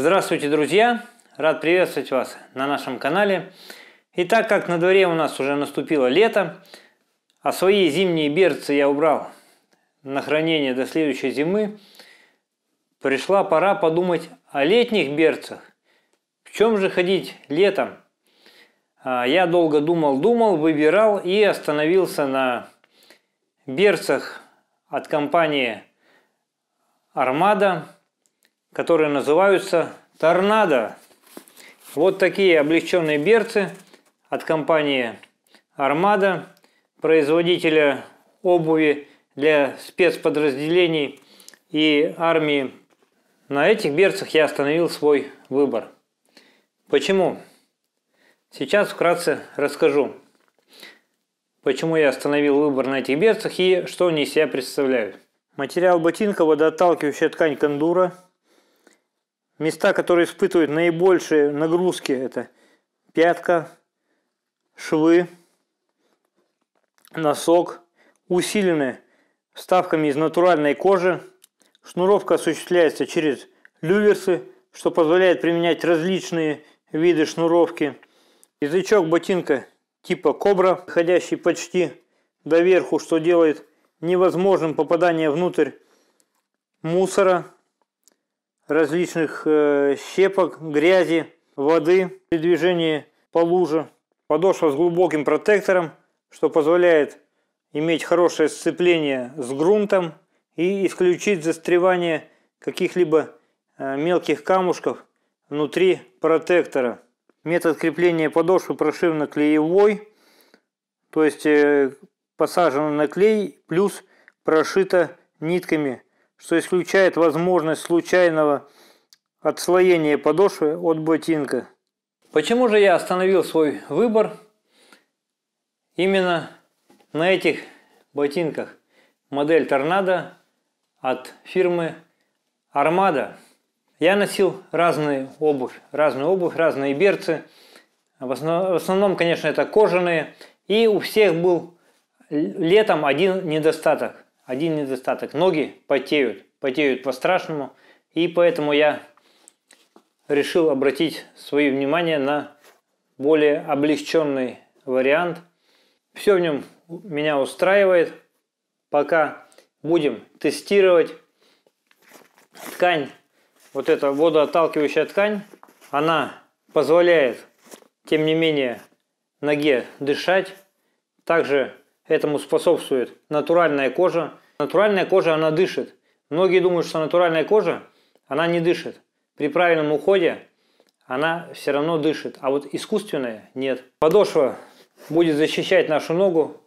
Здравствуйте, друзья! Рад приветствовать вас на нашем канале. И так как на дворе у нас уже наступило лето, а свои зимние берцы я убрал на хранение до следующей зимы, пришла пора подумать о летних берцах. В чем же ходить летом? А я долго думал-думал, выбирал и остановился на берцах от компании «Армада» которые называются «Торнадо». Вот такие облегченные берцы от компании «Армада», производителя обуви для спецподразделений и армии. На этих берцах я остановил свой выбор. Почему? Сейчас вкратце расскажу, почему я остановил выбор на этих берцах и что они из себя представляют. Материал ботинка – водоотталкивающая ткань кондура – Места, которые испытывают наибольшие нагрузки, это пятка, швы, носок, Усиленные вставками из натуральной кожи. Шнуровка осуществляется через люверсы, что позволяет применять различные виды шнуровки. Язычок ботинка типа кобра, выходящий почти доверху, что делает невозможным попадание внутрь мусора, различных э, щепок, грязи, воды при движении по луже. Подошва с глубоким протектором, что позволяет иметь хорошее сцепление с грунтом и исключить застревание каких-либо э, мелких камушков внутри протектора. Метод крепления подошвы прошивно-клеевой, то есть э, посажена на клей плюс прошита нитками что исключает возможность случайного отслоения подошвы от ботинка. Почему же я остановил свой выбор именно на этих ботинках? Модель Торнадо от фирмы Армада. Я носил разные обувь, разную обувь, разные берцы. В основном, конечно, это кожаные. И у всех был летом один недостаток один недостаток. Ноги потеют, потеют по-страшному. И поэтому я решил обратить свое внимание на более облегченный вариант. Все в нем меня устраивает. Пока будем тестировать ткань, вот эта водоотталкивающая ткань, она позволяет, тем не менее, ноге дышать. Также Этому способствует натуральная кожа. Натуральная кожа, она дышит. Многие думают, что натуральная кожа, она не дышит. При правильном уходе она все равно дышит, а вот искусственная нет. Подошва будет защищать нашу ногу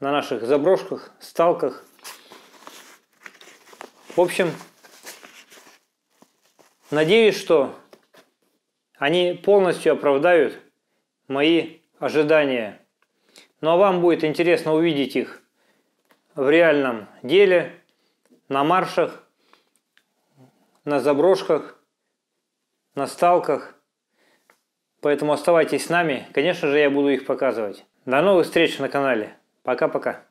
на наших заброшках, сталках. В общем, надеюсь, что они полностью оправдают мои ожидания. Ну а вам будет интересно увидеть их в реальном деле, на маршах, на заброшках, на сталках. Поэтому оставайтесь с нами. Конечно же, я буду их показывать. До новых встреч на канале. Пока-пока.